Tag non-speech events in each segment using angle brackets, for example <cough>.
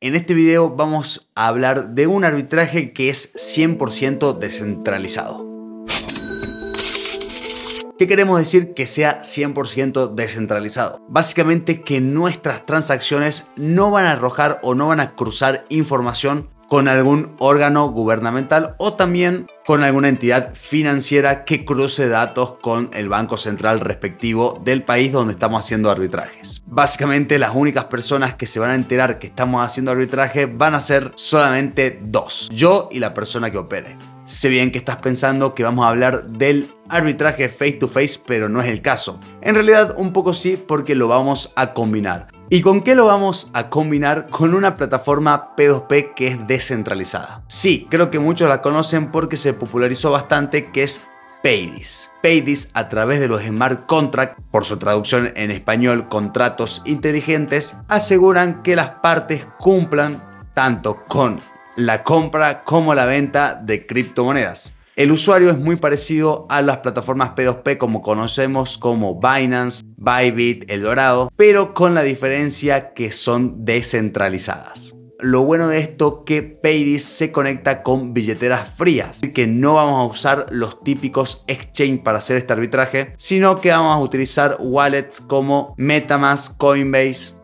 En este video vamos a hablar de un arbitraje que es 100% descentralizado. ¿Qué queremos decir que sea 100% descentralizado? Básicamente que nuestras transacciones no van a arrojar o no van a cruzar información con algún órgano gubernamental o también con alguna entidad financiera que cruce datos con el Banco Central respectivo del país donde estamos haciendo arbitrajes. Básicamente las únicas personas que se van a enterar que estamos haciendo arbitraje van a ser solamente dos, yo y la persona que opere. Sé bien que estás pensando que vamos a hablar del arbitraje face to face, pero no es el caso. En realidad un poco sí porque lo vamos a combinar. ¿Y con qué lo vamos a combinar? Con una plataforma P2P que es descentralizada. Sí, creo que muchos la conocen porque se popularizó bastante, que es Paydis. Paydis a través de los smart contracts, por su traducción en español contratos inteligentes, aseguran que las partes cumplan tanto con la compra como la venta de criptomonedas. El usuario es muy parecido a las plataformas P2P como conocemos como Binance, Bybit, El Dorado, pero con la diferencia que son descentralizadas. Lo bueno de esto que Paydis se conecta con billeteras frías, que no vamos a usar los típicos exchange para hacer este arbitraje, sino que vamos a utilizar wallets como MetaMask, Coinbase,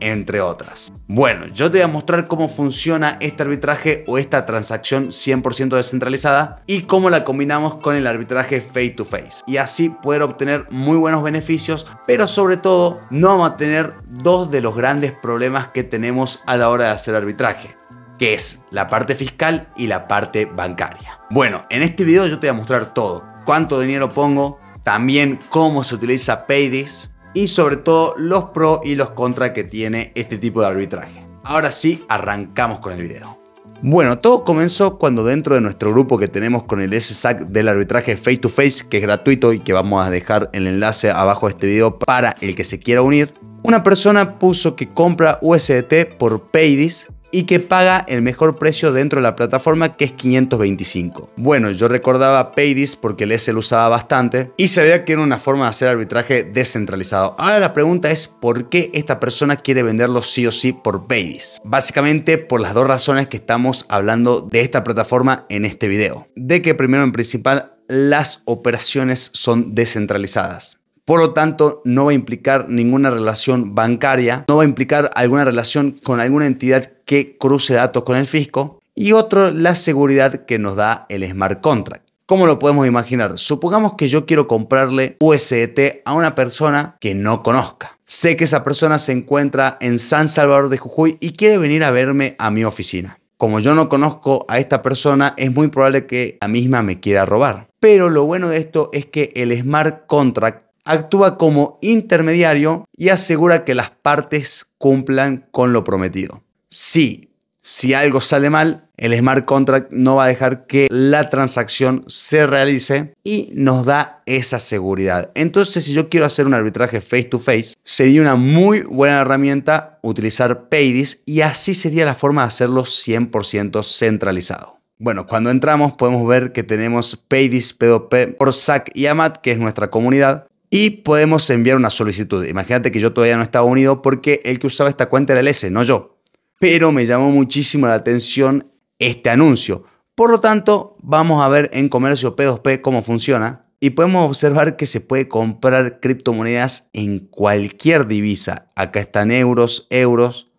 entre otras. Bueno, yo te voy a mostrar cómo funciona este arbitraje o esta transacción 100% descentralizada y cómo la combinamos con el arbitraje face to face. Y así poder obtener muy buenos beneficios, pero sobre todo no vamos a tener dos de los grandes problemas que tenemos a la hora de hacer arbitraje que es la parte fiscal y la parte bancaria. Bueno, en este video yo te voy a mostrar todo, cuánto dinero pongo, también cómo se utiliza Paydis, y sobre todo los pros y los contras que tiene este tipo de arbitraje. Ahora sí, arrancamos con el video. Bueno, todo comenzó cuando dentro de nuestro grupo que tenemos con el SSAC del arbitraje face to face, que es gratuito y que vamos a dejar el enlace abajo de este video para el que se quiera unir, una persona puso que compra USDT por Paydis y que paga el mejor precio dentro de la plataforma que es 525. Bueno, yo recordaba Paydis porque el lo usaba bastante y sabía que era una forma de hacer arbitraje descentralizado. Ahora la pregunta es por qué esta persona quiere venderlo sí o sí por Paydis. Básicamente por las dos razones que estamos hablando de esta plataforma en este video. De que primero en principal las operaciones son descentralizadas. Por lo tanto, no va a implicar ninguna relación bancaria, no va a implicar alguna relación con alguna entidad que cruce datos con el fisco. Y otro, la seguridad que nos da el smart contract. ¿Cómo lo podemos imaginar? Supongamos que yo quiero comprarle USDT a una persona que no conozca. Sé que esa persona se encuentra en San Salvador de Jujuy y quiere venir a verme a mi oficina. Como yo no conozco a esta persona, es muy probable que la misma me quiera robar. Pero lo bueno de esto es que el smart contract actúa como intermediario y asegura que las partes cumplan con lo prometido. Sí, si algo sale mal, el smart contract no va a dejar que la transacción se realice y nos da esa seguridad. Entonces, si yo quiero hacer un arbitraje face to face, sería una muy buena herramienta utilizar Paydis y así sería la forma de hacerlo 100% centralizado. Bueno, cuando entramos podemos ver que tenemos Paydis, P2P, por SAC y AMAT, que es nuestra comunidad, y podemos enviar una solicitud. Imagínate que yo todavía no estaba unido porque el que usaba esta cuenta era el S, no yo. Pero me llamó muchísimo la atención este anuncio. Por lo tanto, vamos a ver en comercio P2P cómo funciona y podemos observar que se puede comprar criptomonedas en cualquier divisa. Acá están euros, euros,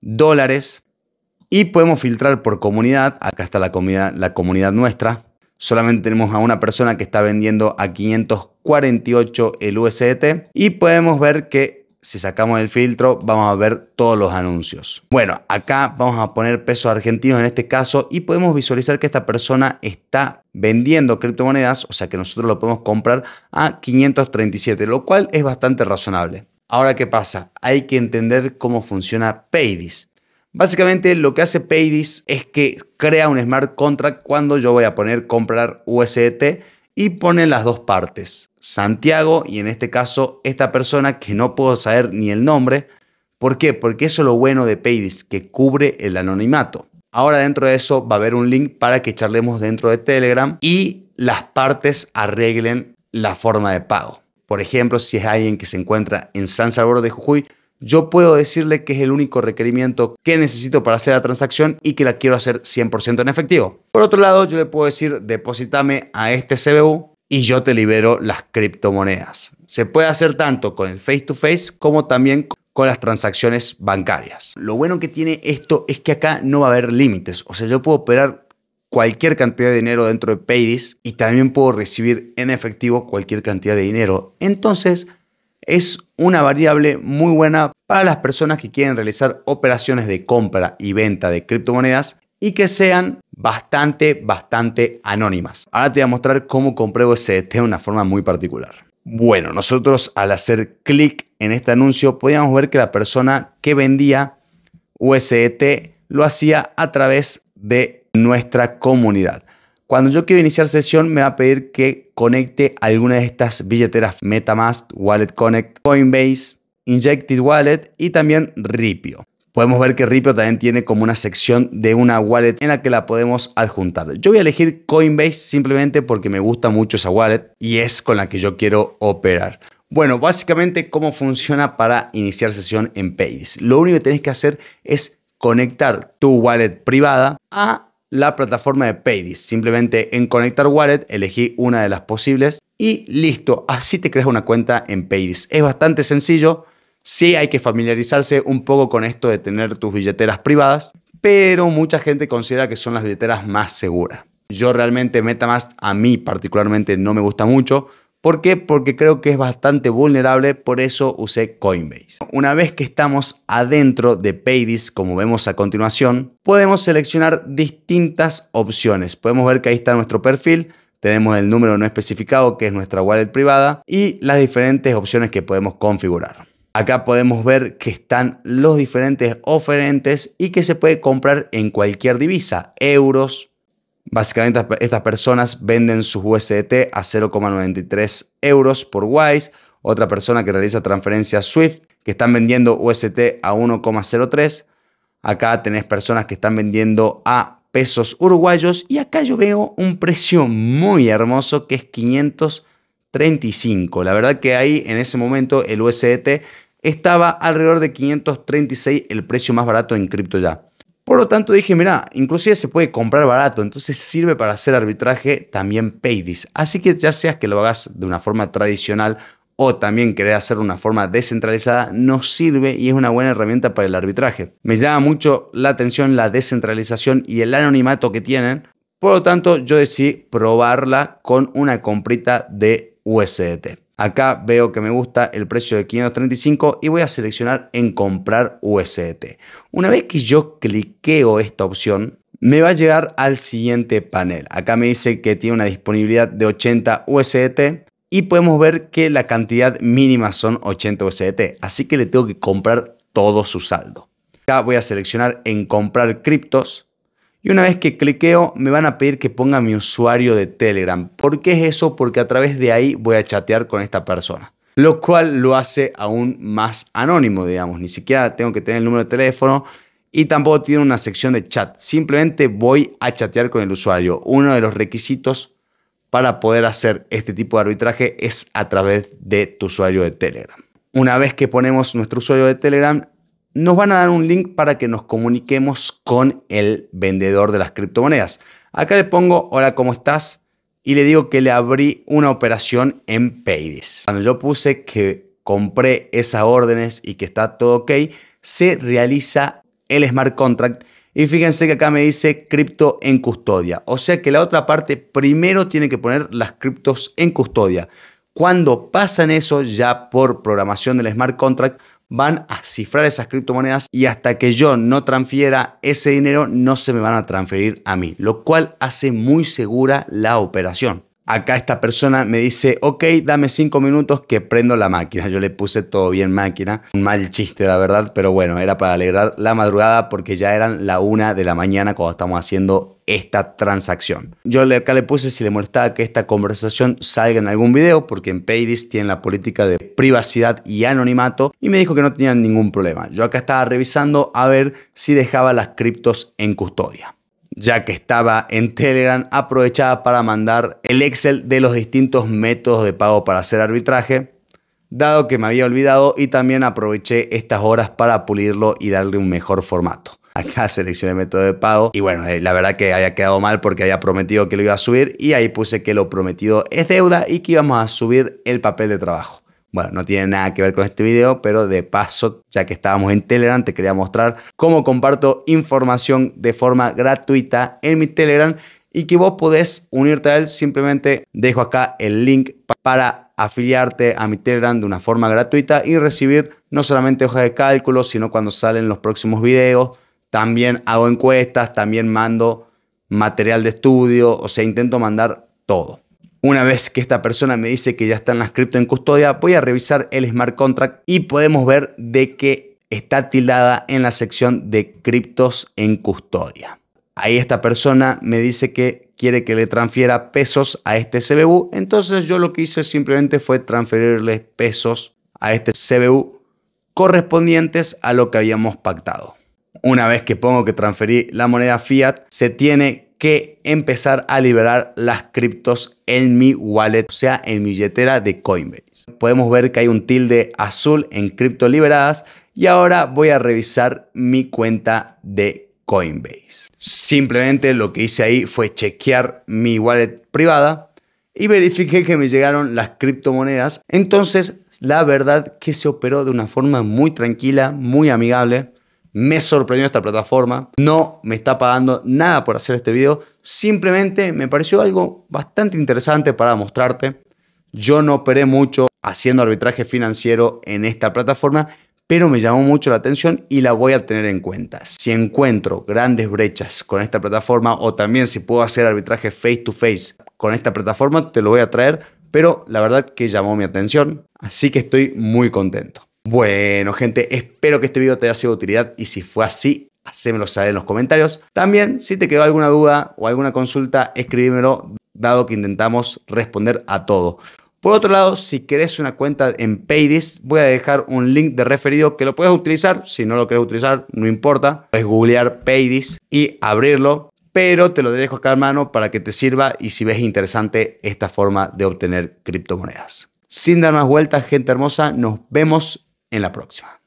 dólares y podemos filtrar por comunidad. Acá está la comunidad, la comunidad nuestra. Solamente tenemos a una persona que está vendiendo a 500 48 el USDT y podemos ver que si sacamos el filtro vamos a ver todos los anuncios. Bueno, acá vamos a poner pesos argentinos en este caso y podemos visualizar que esta persona está vendiendo criptomonedas, o sea que nosotros lo podemos comprar a 537, lo cual es bastante razonable. Ahora, ¿qué pasa? Hay que entender cómo funciona Paydis. Básicamente lo que hace Paydis es que crea un smart contract cuando yo voy a poner comprar USDT y pone las dos partes, Santiago y en este caso esta persona que no puedo saber ni el nombre. ¿Por qué? Porque eso es lo bueno de Paydis, que cubre el anonimato. Ahora dentro de eso va a haber un link para que charlemos dentro de Telegram y las partes arreglen la forma de pago. Por ejemplo, si es alguien que se encuentra en San Salvador de Jujuy, yo puedo decirle que es el único requerimiento que necesito para hacer la transacción y que la quiero hacer 100% en efectivo. Por otro lado, yo le puedo decir, depositame a este CBU y yo te libero las criptomonedas. Se puede hacer tanto con el face-to-face como también con las transacciones bancarias. Lo bueno que tiene esto es que acá no va a haber límites. O sea, yo puedo operar cualquier cantidad de dinero dentro de Paydis y también puedo recibir en efectivo cualquier cantidad de dinero. Entonces, es una variable muy buena para las personas que quieren realizar operaciones de compra y venta de criptomonedas y que sean bastante, bastante anónimas. Ahora te voy a mostrar cómo compré USDT de una forma muy particular. Bueno, nosotros al hacer clic en este anuncio podíamos ver que la persona que vendía USDT lo hacía a través de nuestra comunidad. Cuando yo quiero iniciar sesión, me va a pedir que conecte alguna de estas billeteras MetaMask, Wallet Connect, Coinbase, Injected Wallet y también Ripio. Podemos ver que Ripio también tiene como una sección de una wallet en la que la podemos adjuntar. Yo voy a elegir Coinbase simplemente porque me gusta mucho esa wallet y es con la que yo quiero operar. Bueno, básicamente cómo funciona para iniciar sesión en Pages. Lo único que tenés que hacer es conectar tu wallet privada a la plataforma de Paydis. Simplemente en Conectar Wallet elegí una de las posibles y listo, así te creas una cuenta en Paydis. Es bastante sencillo, sí hay que familiarizarse un poco con esto de tener tus billeteras privadas, pero mucha gente considera que son las billeteras más seguras. Yo realmente MetaMask a mí particularmente no me gusta mucho ¿Por qué? Porque creo que es bastante vulnerable, por eso usé Coinbase. Una vez que estamos adentro de Paydis, como vemos a continuación, podemos seleccionar distintas opciones. Podemos ver que ahí está nuestro perfil, tenemos el número no especificado, que es nuestra wallet privada, y las diferentes opciones que podemos configurar. Acá podemos ver que están los diferentes oferentes y que se puede comprar en cualquier divisa, euros, Básicamente estas personas venden sus USDT a 0,93 euros por Wise. Otra persona que realiza transferencias SWIFT que están vendiendo UST a 1,03. Acá tenés personas que están vendiendo a pesos uruguayos y acá yo veo un precio muy hermoso que es 535. La verdad que ahí en ese momento el USDT estaba alrededor de 536 el precio más barato en cripto ya. Por lo tanto dije, mira, inclusive se puede comprar barato, entonces sirve para hacer arbitraje también paydis. Así que ya seas que lo hagas de una forma tradicional o también querer hacer de una forma descentralizada, nos sirve y es una buena herramienta para el arbitraje. Me llama mucho la atención la descentralización y el anonimato que tienen. Por lo tanto, yo decidí probarla con una comprita de USDT. Acá veo que me gusta el precio de 535 y voy a seleccionar en comprar USDT. Una vez que yo cliqueo esta opción, me va a llegar al siguiente panel. Acá me dice que tiene una disponibilidad de 80 USDT y podemos ver que la cantidad mínima son 80 USDT, así que le tengo que comprar todo su saldo. Acá voy a seleccionar en comprar criptos y una vez que cliqueo, me van a pedir que ponga mi usuario de Telegram. ¿Por qué es eso? Porque a través de ahí voy a chatear con esta persona. Lo cual lo hace aún más anónimo, digamos. Ni siquiera tengo que tener el número de teléfono y tampoco tiene una sección de chat. Simplemente voy a chatear con el usuario. Uno de los requisitos para poder hacer este tipo de arbitraje es a través de tu usuario de Telegram. Una vez que ponemos nuestro usuario de Telegram, nos van a dar un link para que nos comuniquemos con el vendedor de las criptomonedas. Acá le pongo, hola, ¿cómo estás? Y le digo que le abrí una operación en Paydis. Cuando yo puse que compré esas órdenes y que está todo ok, se realiza el smart contract. Y fíjense que acá me dice cripto en custodia. O sea que la otra parte primero tiene que poner las criptos en custodia. Cuando pasan eso ya por programación del smart contract, van a cifrar esas criptomonedas y hasta que yo no transfiera ese dinero no se me van a transferir a mí, lo cual hace muy segura la operación acá esta persona me dice, ok, dame cinco minutos que prendo la máquina. Yo le puse todo bien máquina. Un mal chiste, la verdad, pero bueno, era para alegrar la madrugada porque ya eran la una de la mañana cuando estamos haciendo esta transacción. Yo acá le puse si le molestaba que esta conversación salga en algún video, porque en Paydis tienen la política de privacidad y anonimato, y me dijo que no tenían ningún problema. Yo acá estaba revisando a ver si dejaba las criptos en custodia ya que estaba en Telegram, aprovechada para mandar el Excel de los distintos métodos de pago para hacer arbitraje, dado que me había olvidado y también aproveché estas horas para pulirlo y darle un mejor formato. Acá <laughs> seleccioné método de pago y bueno, eh, la verdad que había quedado mal porque había prometido que lo iba a subir y ahí puse que lo prometido es deuda y que íbamos a subir el papel de trabajo. Bueno, no tiene nada que ver con este video, pero de paso, ya que estábamos en Telegram, te quería mostrar cómo comparto información de forma gratuita en mi Telegram y que vos podés unirte a él. Simplemente dejo acá el link para afiliarte a mi Telegram de una forma gratuita y recibir no solamente hojas de cálculo, sino cuando salen los próximos videos. También hago encuestas, también mando material de estudio, o sea, intento mandar todo. Una vez que esta persona me dice que ya están las cripto en custodia, voy a revisar el smart contract y podemos ver de que está tildada en la sección de criptos en custodia. Ahí esta persona me dice que quiere que le transfiera pesos a este CBU, entonces yo lo que hice simplemente fue transferirle pesos a este CBU correspondientes a lo que habíamos pactado. Una vez que pongo que transferí la moneda fiat, se tiene que empezar a liberar las criptos en mi wallet, o sea, en mi billetera de Coinbase. Podemos ver que hay un tilde azul en cripto liberadas y ahora voy a revisar mi cuenta de Coinbase. Simplemente lo que hice ahí fue chequear mi wallet privada y verifiqué que me llegaron las criptomonedas. Entonces, la verdad que se operó de una forma muy tranquila, muy amigable. Me sorprendió esta plataforma. No me está pagando nada por hacer este video. Simplemente me pareció algo bastante interesante para mostrarte. Yo no operé mucho haciendo arbitraje financiero en esta plataforma, pero me llamó mucho la atención y la voy a tener en cuenta. Si encuentro grandes brechas con esta plataforma o también si puedo hacer arbitraje face to face con esta plataforma, te lo voy a traer, pero la verdad que llamó mi atención, así que estoy muy contento. Bueno, gente, espero que este video te haya sido de utilidad y si fue así, hacémelo saber en los comentarios. También, si te quedó alguna duda o alguna consulta, escríbemelo, dado que intentamos responder a todo. Por otro lado, si querés una cuenta en Paydis, voy a dejar un link de referido que lo puedes utilizar. Si no lo quieres utilizar, no importa. Es googlear Paydis y abrirlo pero te lo dejo acá a mano para que te sirva y si ves interesante esta forma de obtener criptomonedas. Sin dar más vueltas, gente hermosa, nos vemos en la próxima.